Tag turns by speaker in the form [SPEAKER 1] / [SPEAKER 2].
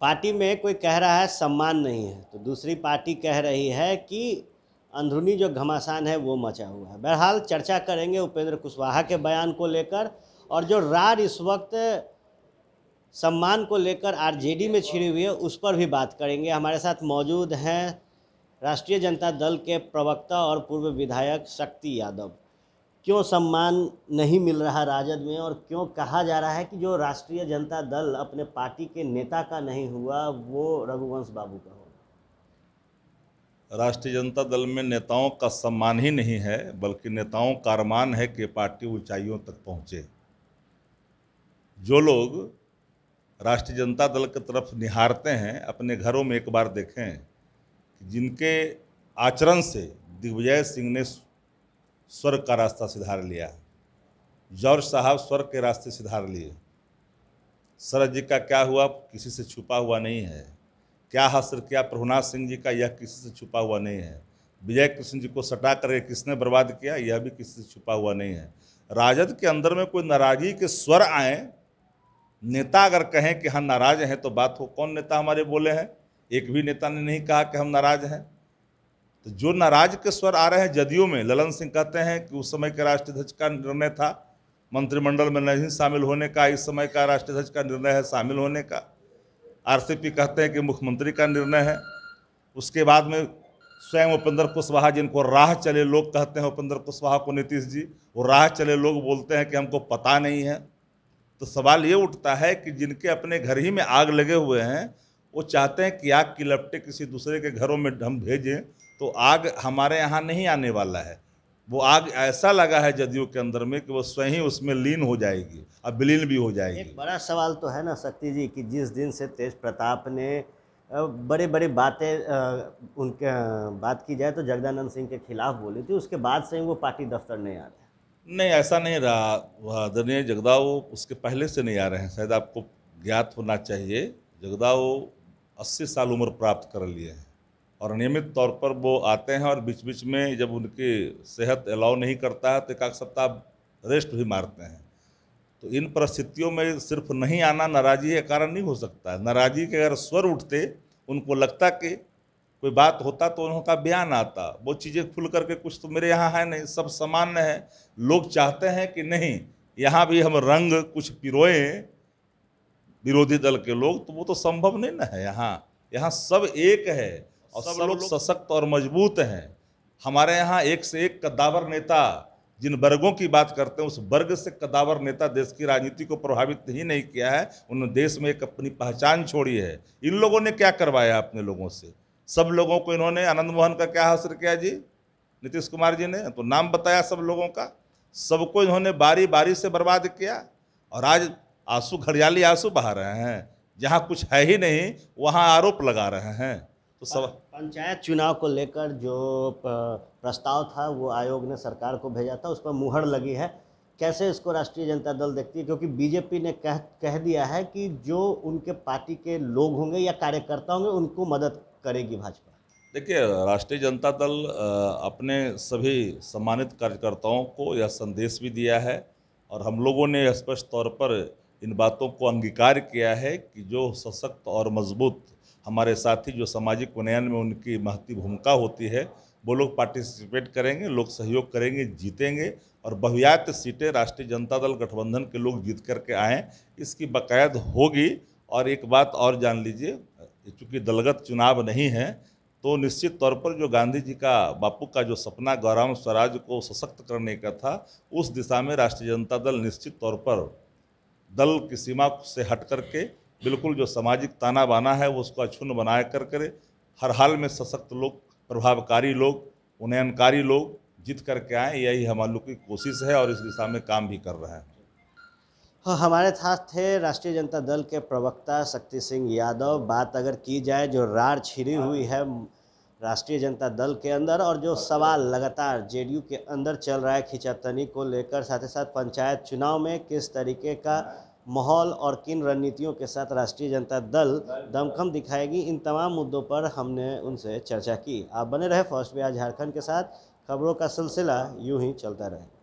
[SPEAKER 1] party में कोई कह रहा है सम्मान नहीं है तो दूसरी पार्टी कह रही है कि अंदरूनी जो घमासान है वो मचा हुआ है बहरहाल चर्चा करेंगे उपेंद्र कुशवाहा के बयान को लेकर और जो रार इस वक्त सम्मान को लेकर आरजेडी में छिड़ी हुई है उस पर भी बात करेंगे हमारे साथ मौजूद हैं राष्ट्रीय जनता दल के प्रवक्ता और पूर्व विधायक शक्ति यादव क्यों सम्मान नहीं मिल रहा राजद में और क्यों कहा जा रहा है कि जो राष्ट्रीय जनता दल अपने पार्टी के नेता का नहीं हुआ वो रघुवंश बाबू का
[SPEAKER 2] होगा राष्ट्रीय जनता दल में नेताओं का सम्मान ही नहीं है बल्कि नेताओं का अरमान है कि पार्टी ऊंचाइयों तक पहुंचे जो लोग राष्ट्रीय जनता दल की तरफ निहारते हैं अपने घरों में एक बार देखें जिनके आचरण से दिग्विजय सिंह ने स्वर्ग का रास्ता सुधार लिया जॉर्ज साहब स्वर्ग के रास्ते सुधार लिए शरद जी का क्या हुआ किसी से छुपा हुआ नहीं है क्या हासिल किया प्रभुनाथ सिंह जी का यह किसी से छुपा हुआ नहीं है विजय कृष्ण जी को सटा करके किसने बर्बाद किया यह भी किसी से छुपा हुआ नहीं है राजद के अंदर में कोई नाराज़गी के स्वर आए नेता अगर कहें कि हम नाराज़ हैं तो बात हो कौन नेता हमारे बोले हैं एक भी नेता ने नहीं कहा कि हम नाराज़ हैं तो जो नाराज के स्वर आ रहे हैं जदयू में ललन सिंह कहते हैं कि उस समय के राष्ट्राध्यक्ष का निर्णय था मंत्रिमंडल में नहीं शामिल होने का इस समय का राष्ट्राध्यक्ष का निर्णय है शामिल होने का आरसीपी कहते हैं कि मुख्यमंत्री का निर्णय है उसके बाद में स्वयं उपेंद्र कुशवाहा जिनको राह चले लोग कहते हैं उपेंद्र कुशवाहा को नीतीश जी वो राह चले लोग बोलते हैं कि हमको पता नहीं है तो सवाल ये उठता है कि जिनके अपने घर ही में आग लगे हुए हैं वो चाहते हैं कि आग की लपटे किसी दूसरे के घरों में हम भेजें तो आग हमारे यहाँ नहीं आने वाला है वो आग ऐसा लगा है जदयू के अंदर में कि वो स्वयं ही उसमें लीन हो जाएगी अब विलीन भी हो जाएगी एक
[SPEAKER 1] बड़ा सवाल तो है ना शक्ति जी कि जिस दिन से तेज प्रताप ने बड़े बड़े बातें उनके बात की जाए तो जगदानंद सिंह के खिलाफ बोली थी उसके बाद से ही वो पार्टी दफ्तर नहीं आते
[SPEAKER 2] नहीं ऐसा नहीं रहा आदरणीय जगदाव उसके पहले से नहीं आ रहे हैं शायद आपको ज्ञात होना चाहिए जगदाव अस्सी साल उम्र प्राप्त कर लिए हैं और नियमित तौर पर वो आते हैं और बीच बीच में जब उनकी सेहत अलाउ नहीं करता है तो एक आध सप्ताह रेस्ट भी मारते हैं तो इन परिस्थितियों में सिर्फ नहीं आना नाराज़गी का कारण नहीं हो सकता है नाराज़गी के अगर स्वर उठते उनको लगता कि कोई बात होता तो उनका बयान आता वो चीज़ें खुल करके कुछ तो मेरे यहाँ है नहीं सब सामान्य है लोग चाहते हैं कि नहीं यहाँ भी हम रंग कुछ पिरोए विरोधी दल के लोग तो वो तो संभव नहीं ना है यहाँ यहाँ सब एक है और सब, सब लोग सशक्त और मजबूत हैं हमारे यहाँ एक से एक कद्दावर नेता जिन वर्गों की बात करते हैं उस वर्ग से कदावर नेता देश की राजनीति को प्रभावित ही नहीं किया है उन्होंने देश में एक अपनी पहचान छोड़ी है इन लोगों ने क्या करवाया अपने लोगों से सब लोगों को इन्होंने आनंद मोहन का क्या हासिल किया जी नीतीश कुमार जी ने तो नाम बताया सब लोगों का सबको इन्होंने बारी बारी से बर्बाद किया और आज आंसू घड़ियाली आंसू बहा रहे हैं जहाँ कुछ
[SPEAKER 1] है ही नहीं वहाँ आरोप लगा रहे हैं तो सब पंचायत चुनाव को लेकर जो प्रस्ताव था वो आयोग ने सरकार को भेजा था उस पर मुहर लगी है कैसे इसको राष्ट्रीय जनता दल देखती है क्योंकि बीजेपी ने कह कह दिया है कि जो उनके पार्टी के लोग होंगे या कार्यकर्ता होंगे उनको मदद करेगी भाजपा
[SPEAKER 2] देखिए राष्ट्रीय जनता दल अपने सभी सम्मानित कार्यकर्ताओं को यह संदेश भी दिया है और हम लोगों ने स्पष्ट तौर पर इन बातों को अंगीकार किया है कि जो सशक्त और मजबूत हमारे साथी जो सामाजिक उन्नयन में उनकी महती भूमिका होती है वो लोग पार्टिसिपेट करेंगे लोग सहयोग करेंगे जीतेंगे और बहुयात सीटें राष्ट्रीय जनता दल गठबंधन के लोग जीत करके आएँ इसकी बाकायद होगी और एक बात और जान लीजिए चूँकि दलगत चुनाव नहीं है तो निश्चित तौर पर जो गांधी जी का बापू का जो सपना गौराम स्वराज को सशक्त करने का था उस दिशा में राष्ट्रीय जनता दल निश्चित तौर पर दल की सीमा से हट करके बिल्कुल जो सामाजिक ताना बाना है वो उसको अछून बनाए कर करे हर हाल में सशक्त लोग प्रभावकारी लोग उन्नयनकारी लोग जीत करके आए यही हमारे लोग की कोशिश है और इस दिशा में काम भी कर रहे हैं
[SPEAKER 1] हाँ हमारे साथ थे राष्ट्रीय जनता दल के प्रवक्ता शक्ति सिंह यादव बात अगर की जाए जो रार छिरी हुई है राष्ट्रीय जनता दल के अंदर और जो सवाल लगातार जेडीयू के अंदर चल रहा है खिंचातनी को लेकर साथ ही साथ पंचायत चुनाव में किस तरीके का माहौल और किन रणनीतियों के साथ राष्ट्रीय जनता दल दमखम दिखाएगी इन तमाम मुद्दों पर हमने उनसे चर्चा की आप बने रहे फर्स्ट बिहार झारखंड के साथ खबरों का सिलसिला यूं ही चलता रहे